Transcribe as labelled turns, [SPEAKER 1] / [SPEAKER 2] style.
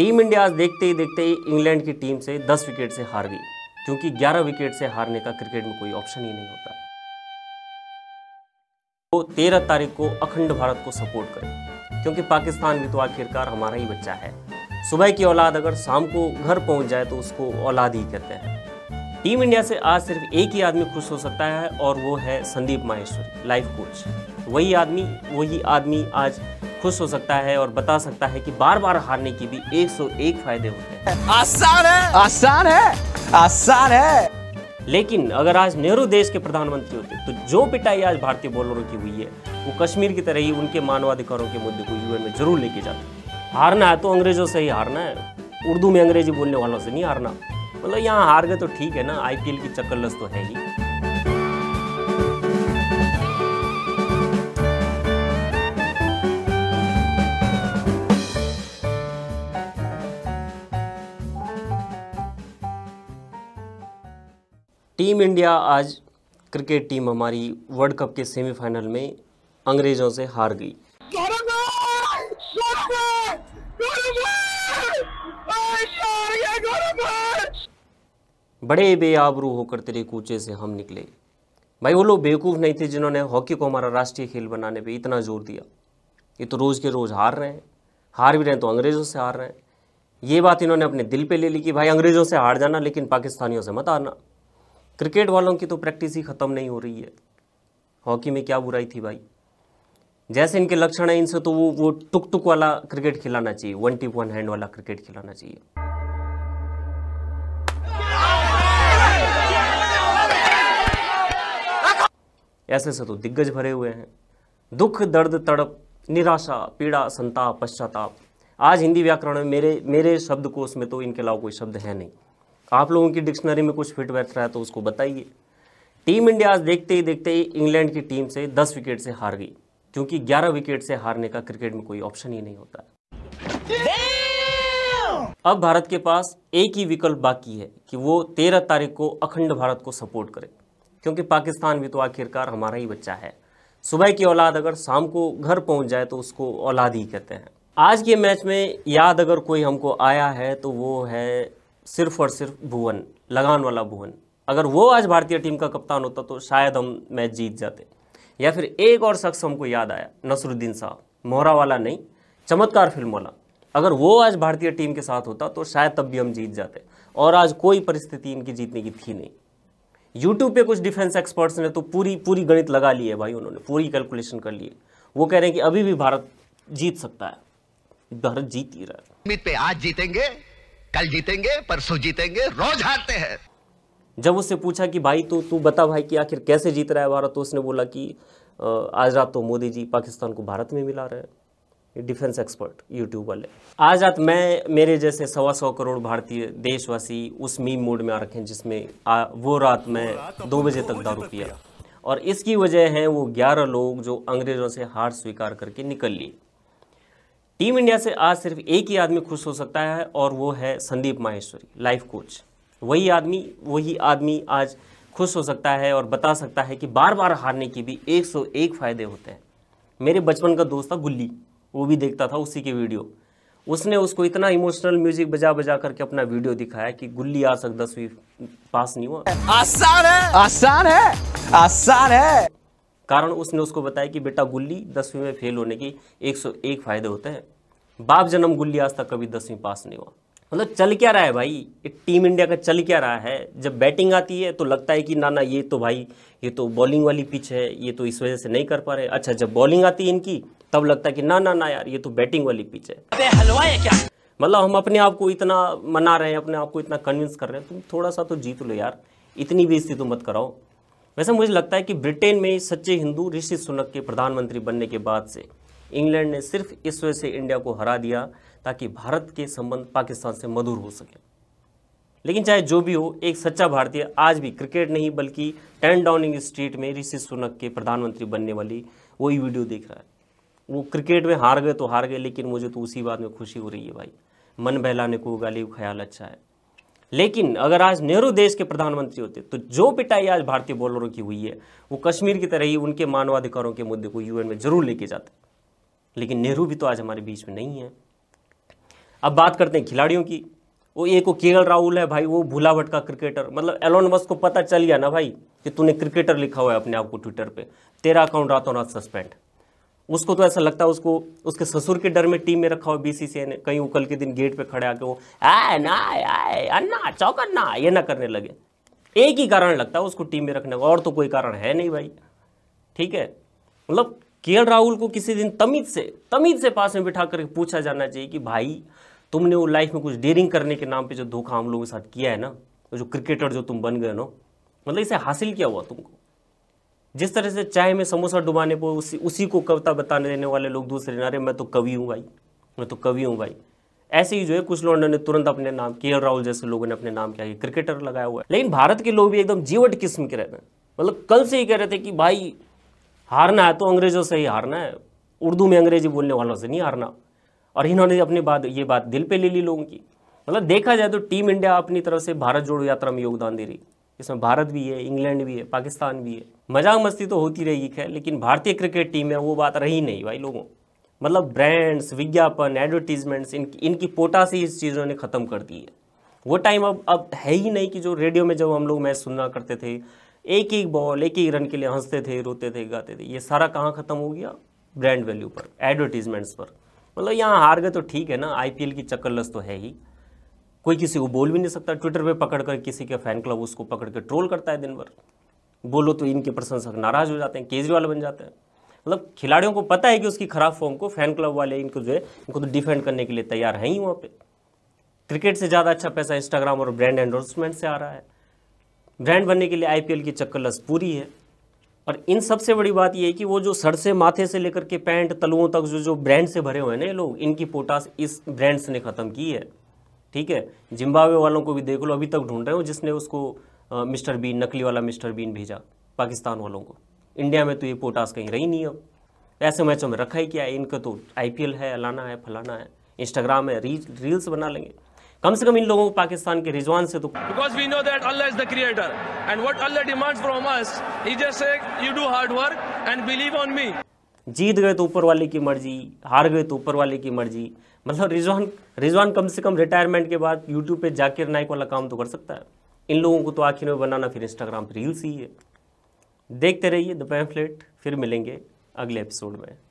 [SPEAKER 1] team India आज देखते ही देखते ही इंग्लैंड की टीम से 10 विकेट से हार गई क्योंकि 11 विकेट से हारने का क्रिकेट में कोई ऑप्शन ही नहीं होता तो 13 तारीख को अखंड भारत को सपोर्ट करें क्योंकि पाकिस्तान भी तो आखिरकार हमारा ही बच्चा है सुबह की औलाद अगर शाम को घर पहुंच जाए तो उसको औलाद ही कहते हैं टीम इंडिया से आज सिर्फ एक ही आदमी खुश हो सकता है और वो है संदीप माहेश्वरी लाइफ कोच वही आदमी वही आदमी आज खुश हो सकता है और बता सकता है कि बार बार हारने की भी 101 फायदे होते हैं आसान है आसान है आसान है लेकिन अगर आज नेहरू देश के प्रधानमंत्री होते तो जो पिटाई आज भारतीय बॉलरों की हुई है वो कश्मीर की तरह ही उनके मानवाधिकारों के मुद्दे को यूएन में जरूर लेके जाते हारना है तो अंग्रेजों से ही हारना है उर्दू में अंग्रेजी बोलने वालों से नहीं हारना मतलब यहाँ हार गए तो ठीक है ना आईपीएल की चक्कर लस तो है ही टीम इंडिया आज क्रिकेट टीम हमारी वर्ल्ड कप के सेमीफाइनल में अंग्रेजों से हार गई बड़े बेआबरू होकर तेरे कूचे से हम निकले भाई वो लोग बेवकूफ़ नहीं थे जिन्होंने हॉकी को हमारा राष्ट्रीय खेल बनाने पे इतना जोर दिया ये तो रोज़ के रोज़ हार रहे हैं हार भी रहे हैं तो अंग्रेज़ों से हार रहे हैं ये बात इन्होंने अपने दिल पे ले ली कि भाई अंग्रेज़ों से हार जाना लेकिन पाकिस्तानियों से मत हारना क्रिकेट वालों की तो प्रैक्टिस ही ख़त्म नहीं हो रही है हॉकी में क्या बुराई थी भाई जैसे इनके लक्षण हैं इनसे तो वो वो टुक टुक वाला क्रिकेट खिलाना चाहिए वन टिप वन हैंड वाला क्रिकेट खिलाना चाहिए ऐसे से तो दिग्गज भरे हुए हैं दुख दर्द तड़प निराशा पीड़ा संताप पश्चाताप आज हिंदी व्याकरण में मेरे मेरे शब्दकोश में तो इनके अलावा कोई शब्द है नहीं आप लोगों की डिक्शनरी में कुछ फिट बैठ रहा है तो उसको बताइए टीम इंडिया आज देखते ही देखते ही इंग्लैंड की टीम से दस विकेट से हार गई क्योंकि ग्यारह विकेट से हारने का क्रिकेट में कोई ऑप्शन ही नहीं होता अब भारत के पास एक ही विकल्प बाकी है कि वो तेरह तारीख को अखंड भारत को सपोर्ट करे क्योंकि पाकिस्तान भी तो आखिरकार हमारा ही बच्चा है सुबह की औलाद अगर शाम को घर पहुंच जाए तो उसको औलाद ही कहते हैं आज के मैच में याद अगर कोई हमको आया है तो वो है सिर्फ और सिर्फ भुवन लगान वाला भुवन अगर वो आज भारतीय टीम का कप्तान होता तो शायद हम मैच जीत जाते या फिर एक और शख्स हमको याद आया नसरुद्दीन साहब मोहरा वाला नहीं चमत्कार फिल्म वाला अगर वो आज भारतीय टीम के साथ होता तो शायद तब भी हम जीत जाते और आज कोई परिस्थिति इनकी जीतने की थी नहीं यूट्यूब पे कुछ डिफेंस एक्सपर्ट्स ने तो पूरी पूरी गणित लगा ली है भाई उन्होंने पूरी कैलकुलेशन कर लिए वो कह रहे हैं कि अभी भी भारत जीत सकता है भारत जीत ही रहा है पे आज जीतेंगे कल जीतेंगे परसों जीतेंगे रोज हारते हैं जब उससे पूछा कि भाई तो तू बता भाई कि आखिर कैसे जीत रहा है भारत तो उसने बोला कि आज रात तो मोदी जी पाकिस्तान को भारत में मिला रहे हैं डिफेंस एक्सपर्ट यूट्यूब वाले आज रात मैं मेरे जैसे सवा सौ करोड़ भारतीय देशवासी उस मीम मोड में आ रखे हैं जिसमें आ, वो रात मैं दो बजे तक दारू पिया और इसकी वजह है वो ग्यारह लोग जो अंग्रेजों से हार स्वीकार करके निकल लिए टीम इंडिया से आज सिर्फ एक ही आदमी खुश हो सकता है और वो है संदीप माहेश्वरी लाइफ कोच वही आदमी वही आदमी आज खुश हो सकता है और बता सकता है कि बार बार हारने की भी 101 फायदे होते हैं मेरे बचपन का दोस्त था गुल्ली वो भी देखता था उसी की वीडियो उसने उसको इतना इमोशनल म्यूजिक बजा बजा करके अपना वीडियो दिखाया कि गुल्ली आज तक दसवीं पास नहीं हुआ आसान है आसान है आसान है कारण उसने उसको बताया कि बेटा गुल्ली दसवीं में फेल होने के एक सौ एक फ़ायदे होते हैं बाप जन्म गुल्ली आज तक कभी दसवीं पास नहीं हुआ मतलब चल क्या रहा है भाई एक टीम इंडिया का चल क्या रहा है जब बैटिंग आती है तो लगता है कि ना ना ये तो भाई ये तो बॉलिंग वाली पिच है ये तो इस वजह से नहीं कर पा रहे अच्छा जब बॉलिंग आती है इनकी तब लगता है कि ना ना ना यार ये तो बैटिंग वाली पिच है मतलब हम अपने आप को इतना मना रहे हैं अपने आप को इतना कन्विंस कर रहे हैं तुम थोड़ा सा तो जीत लो यार इतनी भी तो मत कराओ वैसे मुझे लगता है कि ब्रिटेन में सच्चे हिंदू ऋषि सुनक के प्रधानमंत्री बनने के बाद से इंग्लैंड ने सिर्फ इस वजह से इंडिया को हरा दिया ताकि भारत के संबंध पाकिस्तान से मधुर हो सके लेकिन चाहे जो भी हो एक सच्चा भारतीय आज भी क्रिकेट नहीं बल्कि टेन डाउनिंग स्ट्रीट में ऋषि सुनक के प्रधानमंत्री बनने वाली वही वीडियो देख रहा है वो क्रिकेट में हार गए तो हार गए लेकिन मुझे तो उसी बात में खुशी हो रही है भाई मन बहलाने को गाली ख्याल अच्छा है लेकिन अगर आज नेहरू देश के प्रधानमंत्री होते तो जो पिटाई आज भारतीय बॉलरों की हुई है वो कश्मीर की तरह ही उनके मानवाधिकारों के मुद्दे को यूएन में जरूर लेके जाते लेकिन नेहरू भी तो आज हमारे बीच में नहीं है अब बात करते हैं खिलाड़ियों की वो एक वो केएल राहुल है भाई वो भूला भटका क्रिकेटर मतलब एलोन मस्क को पता चल गया ना भाई कि तूने क्रिकेटर लिखा हुआ है अपने आप को ट्विटर पे तेरा अकाउंट रातों रात सस्पेंड उसको तो ऐसा लगता है उसको उसके ससुर के डर में टीम में रखा हो बीसीसीआई ने कहीं उकल के दिन गेट पे खड़े आके वो आए ना आए अन्ना चौकन्ना ये ना करने लगे एक ही कारण लगता है उसको टीम में रखने का और तो कोई कारण है नहीं भाई ठीक है मतलब के राहुल को किसी दिन तमीज से तमीज से पास में बिठा करके पूछा जाना चाहिए कि भाई तुमने वो लाइफ में कुछ डेयरिंग करने के नाम पे जो धोखा हम लोगों के साथ किया है ना जो क्रिकेटर जो तुम बन गए ना मतलब इसे हासिल किया हुआ तुमको जिस तरह से चाय में समोसा डुबाने पर उसी उसी को कविता बताने देने वाले लोग दूसरे नारे मैं तो कवि हूँ भाई मैं तो कवि हूँ भाई ऐसे ही जो है कुछ लोगों ने तुरंत अपने नाम के राहुल जैसे लोगों ने अपने नाम के आगे क्रिकेटर लगाया हुआ है लेकिन भारत के लोग भी एकदम जीवट किस्म के रहते हैं मतलब कल से ही कह रहे थे कि भाई हारना है तो अंग्रेजों से ही हारना है उर्दू में अंग्रेजी बोलने वालों से नहीं हारना और इन्होंने अपनी बात ये बात दिल पर ले ली लोगों की मतलब देखा जाए तो टीम इंडिया अपनी तरफ से भारत जोड़ो यात्रा में योगदान दे रही इसमें भारत भी है इंग्लैंड भी है पाकिस्तान भी है मजाक मस्ती तो होती रहेगी खैर लेकिन भारतीय क्रिकेट टीम है वो बात रही नहीं भाई लोगों मतलब ब्रांड्स विज्ञापन एडवर्टीजमेंट्स इन इनकी पोटा से इस चीज़ों ने ख़त्म कर दी है वो टाइम अब अब है ही नहीं कि जो रेडियो में जब हम लोग मैच सुनना करते थे एक एक बॉल एक एक रन के लिए हंसते थे रोते थे गाते थे ये सारा कहाँ ख़त्म हो गया ब्रांड वैल्यू पर एडवर्टीजमेंट्स पर मतलब यहाँ हार गए तो ठीक है ना आईपीएल की चक्कर लस तो है ही कोई किसी को बोल भी नहीं सकता ट्विटर पे पकड़ कर किसी के फैन क्लब उसको पकड़ के ट्रोल करता है दिन भर बोलो तो इनके प्रशंसक नाराज हो जाते हैं केजरीवाल बन जाते हैं मतलब खिलाड़ियों को पता है कि उसकी खराब फॉर्म को फैन क्लब वाले इनको जो है इनको तो डिफेंड करने के लिए तैयार हैं ही वहाँ पे क्रिकेट से ज़्यादा अच्छा पैसा इंस्टाग्राम और ब्रांड एंडोर्समेंट से आ रहा है ब्रांड बनने के लिए आई की चक्कर लस पूरी है और इन सबसे बड़ी बात यह है कि वो जो सर से माथे से लेकर के पैंट तलुओं तक जो जो ब्रांड से भरे हुए हैं ना ये लोग इनकी पोटास इस ब्रांड्स ने ख़त्म की है ठीक है जिम्बावे वालों को भी देख लो अभी तक ढूंढ रहे हो जिसने उसको आ, मिस्टर बीन नकली वाला मिस्टर बीन भेजा पाकिस्तान वालों को इंडिया में तो ये पोटास कहीं रही नहीं अब ऐसे मैचों में रखा ही क्या है इनका तो आई है अलाना है फलाना है इंस्टाग्राम है रील रील्स बना लेंगे कम से कम इन लोगों को पाकिस्तान के रिजवान से तो because we know that Allah is the creator and what Allah demands from us is just you do hard work and believe on me जीत गए तो ऊपर वाले की मर्जी हार गए तो ऊपर वाले की मर्जी मतलब रिजवान रिजवान कम से कम रिटायरमेंट के बाद यूट्यूब पे जाकिर नाइक वाला काम तो कर सकता है इन लोगों को तो आखिर में बनाना फिर इंस्टाग्राम पर रील्स ही है देखते रहिए द पैम्फलेट फिर मिलेंगे अगले एपिसोड में